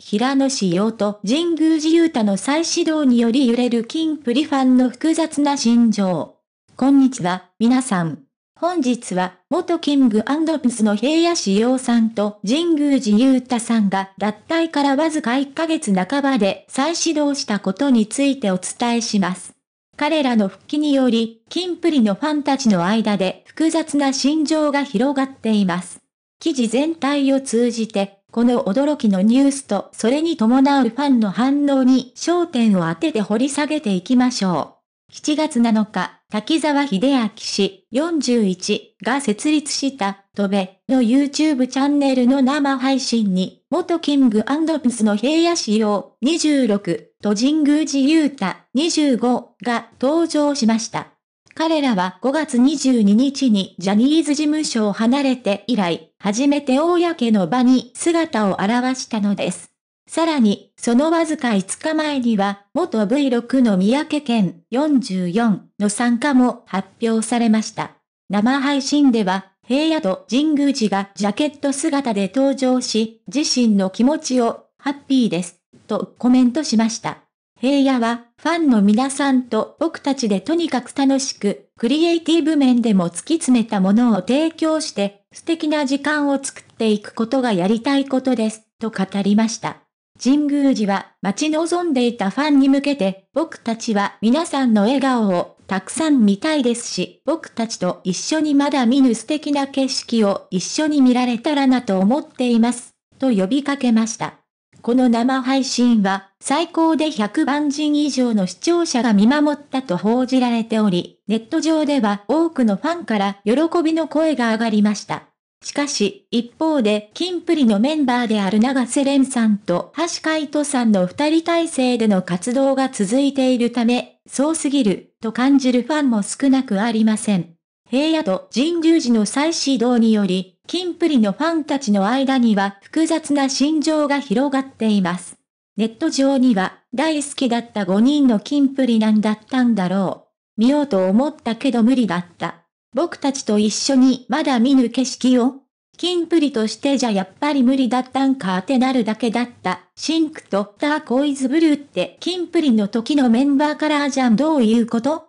平野紫耀と神宮寺勇太の再始動により揺れるキンプリファンの複雑な心情。こんにちは、皆さん。本日は、元キングピスの平野紫耀さんと神宮寺勇太さんが脱退からわずか1ヶ月半ばで再始動したことについてお伝えします。彼らの復帰により、キンプリのファンたちの間で複雑な心情が広がっています。記事全体を通じてこの驚きのニュースとそれに伴うファンの反応に焦点を当てて掘り下げていきましょう。7月7日、滝沢秀明氏41が設立した戸部の YouTube チャンネルの生配信に元キングピスの平野仕様26と神宮寺雄太25が登場しました。彼らは5月22日にジャニーズ事務所を離れて以来、初めて公の場に姿を現したのです。さらに、そのわずか5日前には、元 V6 の三宅県44の参加も発表されました。生配信では、平野と神宮寺がジャケット姿で登場し、自身の気持ちを、ハッピーです、とコメントしました。平野は、ファンの皆さんと僕たちでとにかく楽しく、クリエイティブ面でも突き詰めたものを提供して、素敵な時間を作っていくことがやりたいことです、と語りました。神宮寺は待ち望んでいたファンに向けて、僕たちは皆さんの笑顔をたくさん見たいですし、僕たちと一緒にまだ見ぬ素敵な景色を一緒に見られたらなと思っています、と呼びかけました。この生配信は最高で100万人以上の視聴者が見守ったと報じられており、ネット上では多くのファンから喜びの声が上がりました。しかし、一方で、キンプリのメンバーである長瀬廉さんと橋海人さんの二人体制での活動が続いているため、そうすぎる、と感じるファンも少なくありません。平野と人流寺の再始動により、キンプリのファンたちの間には複雑な心情が広がっています。ネット上には、大好きだった5人のキンプリなんだったんだろう。見ようと思ったけど無理だった。僕たちと一緒にまだ見ぬ景色を。キンプリとしてじゃやっぱり無理だったんかってなるだけだった。シンクとターコイズブルーってキンプリの時のメンバーカラーじゃんどういうこと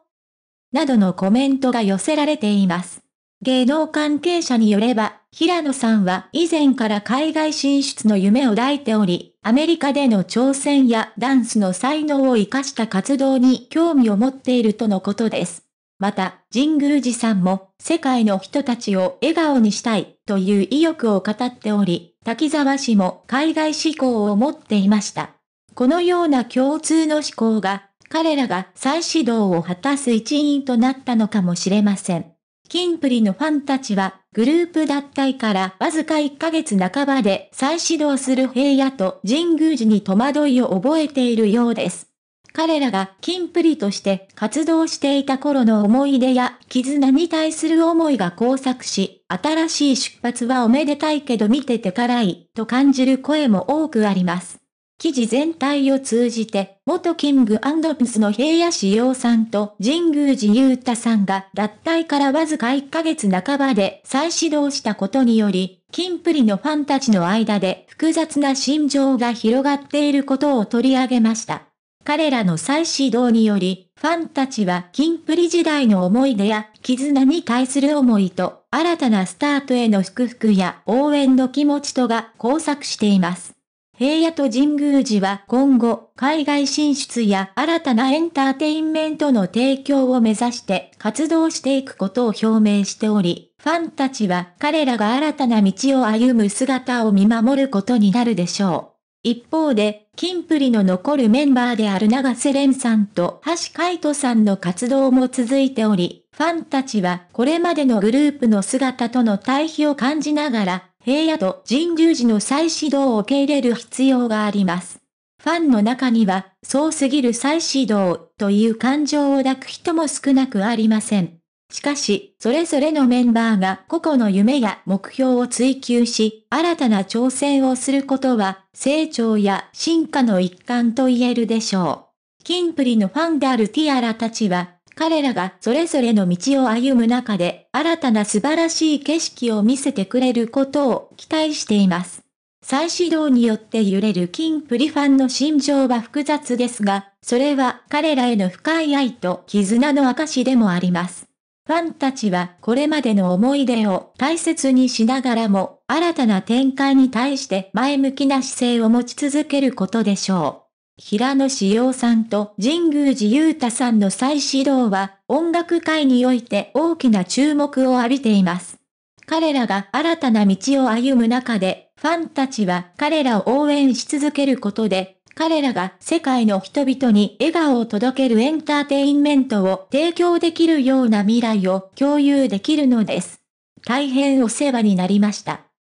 などのコメントが寄せられています。芸能関係者によれば、平野さんは以前から海外進出の夢を抱いており、アメリカでの挑戦やダンスの才能を活かした活動に興味を持っているとのことです。また、神宮寺さんも、世界の人たちを笑顔にしたい、という意欲を語っており、滝沢氏も海外志向を持っていました。このような共通の思考が、彼らが再始動を果たす一因となったのかもしれません。キンプリのファンたちは、グループ脱退からわずか1ヶ月半ばで再始動する平野と神宮寺に戸惑いを覚えているようです。彼らがキンプリとして活動していた頃の思い出や絆に対する思いが交錯し、新しい出発はおめでたいけど見てて辛いと感じる声も多くあります。記事全体を通じて、元キングピスの平野志陽さんと神宮寺勇太さんが脱退からわずか1ヶ月半ばで再始動したことにより、キンプリのファンたちの間で複雑な心情が広がっていることを取り上げました。彼らの再始動により、ファンたちはキンプリ時代の思い出や絆に対する思いと、新たなスタートへの祝福や応援の気持ちとが交錯しています。平野と神宮寺は今後、海外進出や新たなエンターテインメントの提供を目指して活動していくことを表明しており、ファンたちは彼らが新たな道を歩む姿を見守ることになるでしょう。一方で、キンプリの残るメンバーである長瀬廉さんと橋海人さんの活動も続いており、ファンたちはこれまでのグループの姿との対比を感じながら、平野と神宮寺の再始動を受け入れる必要があります。ファンの中には、そうすぎる再始動という感情を抱く人も少なくありません。しかし、それぞれのメンバーが個々の夢や目標を追求し、新たな挑戦をすることは、成長や進化の一環と言えるでしょう。キンプリのファンであるティアラたちは、彼らがそれぞれの道を歩む中で、新たな素晴らしい景色を見せてくれることを期待しています。再始動によって揺れるキンプリファンの心情は複雑ですが、それは彼らへの深い愛と絆の証でもあります。ファンたちはこれまでの思い出を大切にしながらも、新たな展開に対して前向きな姿勢を持ち続けることでしょう。平野志陽さんと神宮寺勇太さんの再始動は、音楽界において大きな注目を浴びています。彼らが新たな道を歩む中で、ファンたちは彼らを応援し続けることで、彼らが世界の人々に笑顔を届けるエンターテインメントを提供できるような未来を共有できるのです。大変お世話になりました。